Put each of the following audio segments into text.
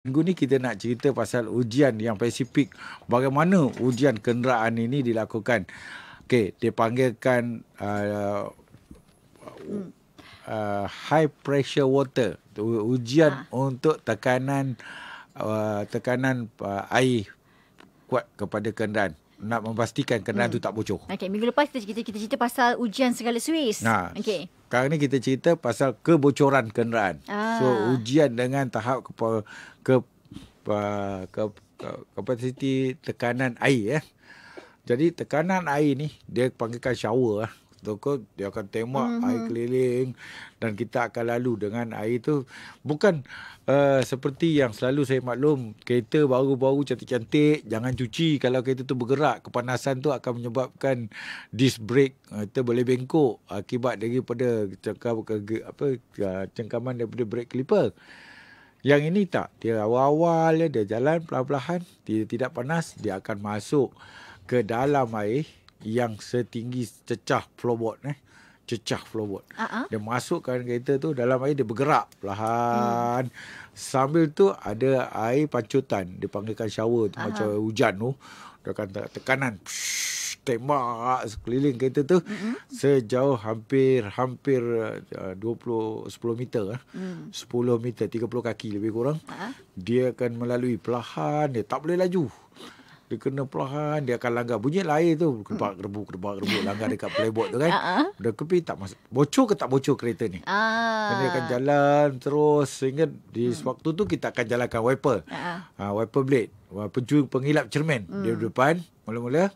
Minggu ni kita nak cerita pasal ujian yang spesifik bagaimana ujian kenderaan ini dilakukan. Okey, dia panggilkan uh, hmm. uh, high pressure water, ujian ha. untuk tekanan uh, tekanan uh, air kuat kepada kenderaan nak memastikan kenderaan hmm. tu tak bocor. Okey, minggu lepas kita cerita kita cerita pasal ujian segala Swiss. Ha. Okey sekarang ni kita cerita pasal kebocoran kenderaan. Ah. So ujian dengan tahap ke ke ke kapasiti tekanan air eh. Jadi tekanan air ni dia panggilkan shower lah toko dia akan tembak mm-hmm. air keliling dan kita akan lalu dengan air tu bukan uh, seperti yang selalu saya maklum kereta baru-baru cantik-cantik jangan cuci kalau kereta tu bergerak kepanasan tu akan menyebabkan disc brake eh, kita boleh bengkok akibat daripada cengkam, apa cengkaman daripada brake clipper yang ini tak dia awal-awal dia jalan perlahan-lahan dia tidak panas dia akan masuk ke dalam air yang setinggi cecah floorboard eh cecah floorboard. Uh-huh. Dia masukkan kereta tu dalam air dia bergerak perlahan. Hmm. Sambil tu ada air pancutan. Dia panggilkan shower tu uh-huh. macam hujan tu. Dia akan tekanan. Psh, tembak sekeliling kereta tu. Hmm. Sejauh hampir hampir uh, 20 10 meter eh. Hmm. 10 meter 30 kaki lebih kurang. Uh-huh. Dia akan melalui perlahan. Dia tak boleh laju. Dia kena perlahan Dia akan langgar Bunyi lain tu Kedepak kerebu Kedepak kerebu Langgar dekat playboard tu kan uh-huh. Dia kepi tak masuk Bocor ke tak bocor kereta ni uh-huh. Ah. Dia akan jalan terus Sehingga di uh-huh. Hmm. waktu tu Kita akan jalankan wiper uh-huh. uh, Wiper blade Pejuang pengilap cermin uh-huh. Dia hmm. depan Mula-mula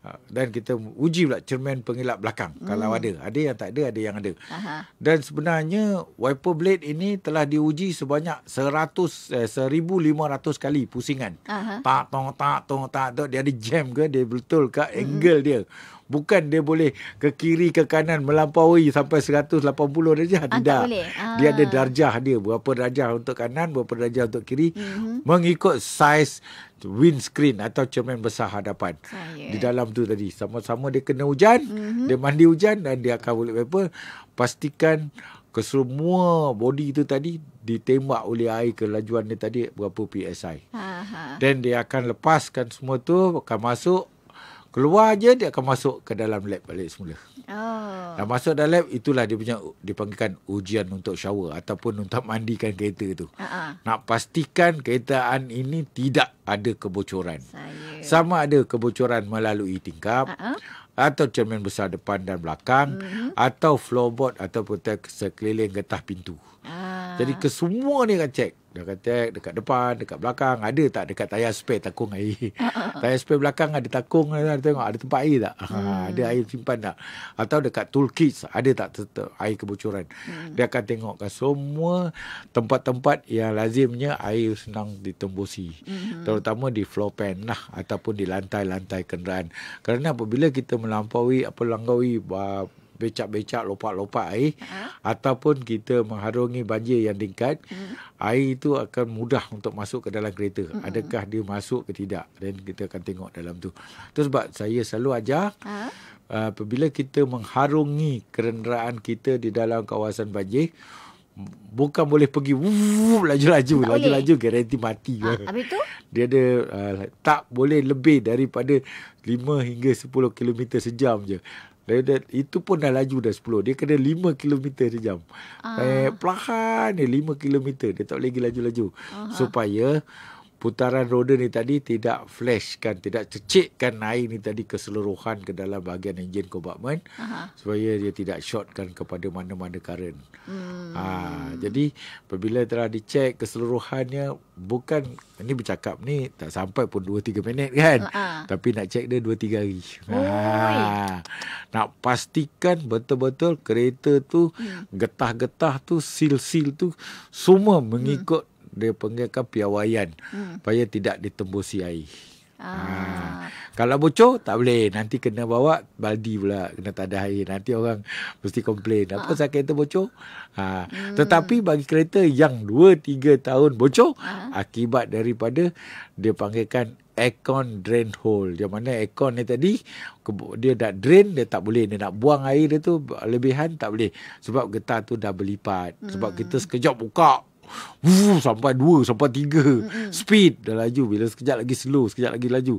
Ah, dan kita uji pula cermin pengilap belakang hmm. kalau ada ada yang tak ada ada yang ada Aha. dan sebenarnya wiper blade ini telah diuji sebanyak 100 eh, 1500 kali pusingan Aha. tak tong tak tong tak dia ada jam ke dia betul ke hmm. angle hmm. dia bukan dia boleh ke kiri ke kanan melampaui sampai 180 darjah ah, tidak ah, boleh. Ah. dia ada ah. darjah dia berapa darjah untuk kanan berapa darjah untuk kiri mm-hmm. mengikut size windscreen atau cermin besar hadapan Saya. di dalam tu tadi sama-sama dia kena hujan mm-hmm. dia mandi hujan dan dia akan boleh paper pastikan kesemua body tu tadi ditembak oleh air kelajuan dia tadi berapa psi. Ha ha. Then dia akan lepaskan semua tu akan masuk keluar aja dia akan masuk ke dalam lab balik semula. Oh. Dan masuk dalam lab itulah dia punya dipanggilkan ujian untuk shower ataupun untuk mandikan kereta tu. Uh-uh. Nak pastikan keretaan ini tidak ada kebocoran. Saya. Sama ada kebocoran melalui tingkap. Uh-uh atau cermin besar depan dan belakang mm-hmm. atau floorboard ataupun sekeliling getah pintu. Ah. Jadi kesemua ni akan cek. Dia akan cek dekat depan, dekat belakang, ada tak dekat tayar spare takung air. uh Tayar spare belakang ada takung, ada tengok ada tempat air tak? Ha, hmm. ada air simpan tak? Atau dekat tool ada tak ter- air kebocoran? Hmm. Dia akan tengokkan semua tempat-tempat yang lazimnya air senang ditembusi. Hmm. Terutama di floor pan lah ataupun di lantai-lantai kenderaan. Kerana apabila kita melampaui apa langgawi becak-becak lopak-lopak air uh-huh. ataupun kita mengharungi banjir yang dekat uh-huh. Hmm. air itu akan mudah untuk masuk ke dalam kereta uh-huh. adakah dia masuk ke tidak dan kita akan tengok dalam tu terus sebab saya selalu ajar uh-huh. apabila kita mengharungi kenderaan kita di dalam kawasan banjir Bukan boleh pergi Laju-laju Laju-laju boleh. Garanti mati ha, Habis tu? Dia ada uh, Tak boleh lebih Daripada 5 hingga 10 km sejam je dia, Itu pun dah laju Dah 10 Dia kena 5 km sejam ha. eh, Perlahan 5 km Dia tak boleh lagi laju-laju uh-huh. Supaya putaran roda ni tadi tidak flash kan tidak cecikkan air ni tadi keseluruhan ke dalam bahagian enjin compartment Aha. supaya dia tidak shortkan kepada mana-mana karen. Hmm. Ha, jadi apabila telah dicek keseluruhannya bukan ini bercakap ni tak sampai pun 2 3 minit kan. Ha. Tapi nak cek dia 2 3 hari. Ha. Nak pastikan betul-betul kereta tu hmm. getah-getah tu sil sil tu semua hmm. mengikut dia panggilkan piawaian hmm. supaya tidak ditembusi air. Ah. Ha. Kalau bocor tak boleh nanti kena bawa baldi pula kena tak ada air nanti orang mesti komplain apa ha. sakit kereta bocor. Ha. Hmm. Tetapi bagi kereta yang 2 3 tahun bocor ha. akibat daripada dia panggilkan aircon drain hole. Yang mana aircon ni tadi dia dah drain dia tak boleh dia nak buang air dia tu lebihan tak boleh sebab getah tu dah berlipat. Hmm. Sebab kita sekejap buka Woo, sampai dua sampai 3 speed dah laju bila sekejap lagi slow sekejap lagi laju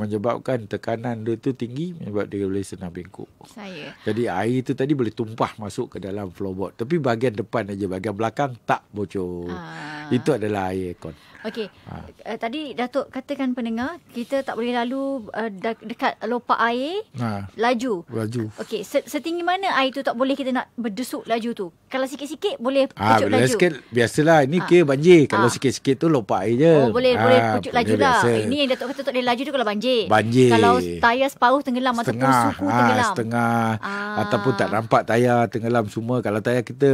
menyebabkan tekanan dia tu tinggi menyebab dia boleh senang bengkok saya jadi air tu tadi boleh tumpah masuk ke dalam floorboard tapi bahagian depan aja bahagian belakang tak bocor uh. itu adalah air aircon okey uh. uh, tadi datuk katakan pendengar kita tak boleh lalu uh, dekat lopak air uh. laju laju okey setinggi mana air tu tak boleh kita nak berdesuk laju tu kalau sikit-sikit boleh pecut uh, laju sikit biasalah lah. Ini ha. Ah. kira banjir. Kalau ha. sikit-sikit tu lompat air je. Oh boleh. Ha. Boleh ah, pucuk laju lah. Biasa. Ini yang Datuk kata tak boleh laju tu kalau banjir. Banjir. Kalau tayar separuh tenggelam setengah. ataupun suku ha. tenggelam. Setengah. Ha. Ataupun tak nampak tayar tenggelam semua. Kalau tayar kita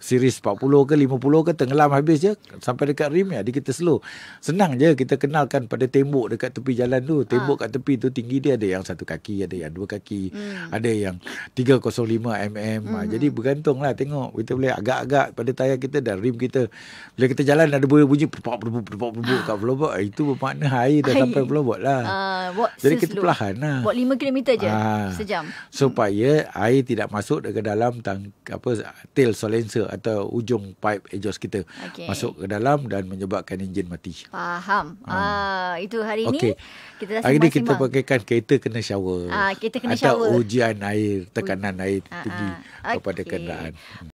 siris 40 ke 50 ke tenggelam habis je. Sampai dekat rim ya. Jadi kita slow. Senang je kita kenalkan pada tembok dekat tepi jalan tu. Tembok ha. kat tepi tu tinggi dia ada yang satu kaki. Ada yang dua kaki. Hmm. Ada yang 305 mm. Jadi bergantung lah tengok. Kita boleh agak-agak pada tayar kita dan rim kita. Bila kita jalan ada bunyi berpak berbu berpak berbu kat pelobok ah, itu bermakna air dah air. sampai pelobok lah. Uh, Jadi kita slow. perlahan lah. Buat 5 km je uh, sejam. Supaya hmm. air tidak masuk ke dalam tang apa tail silencer atau ujung pipe exhaust kita. Okay. Masuk ke dalam dan menyebabkan enjin mati. Faham. Uh. Uh, itu hari ini okay. kita dah Hari ini kita pakaikan kereta kena shower. Uh, kereta kena atau shower. Atau ujian air, tekanan air uh, uh. tinggi okay. kepada kenderaan.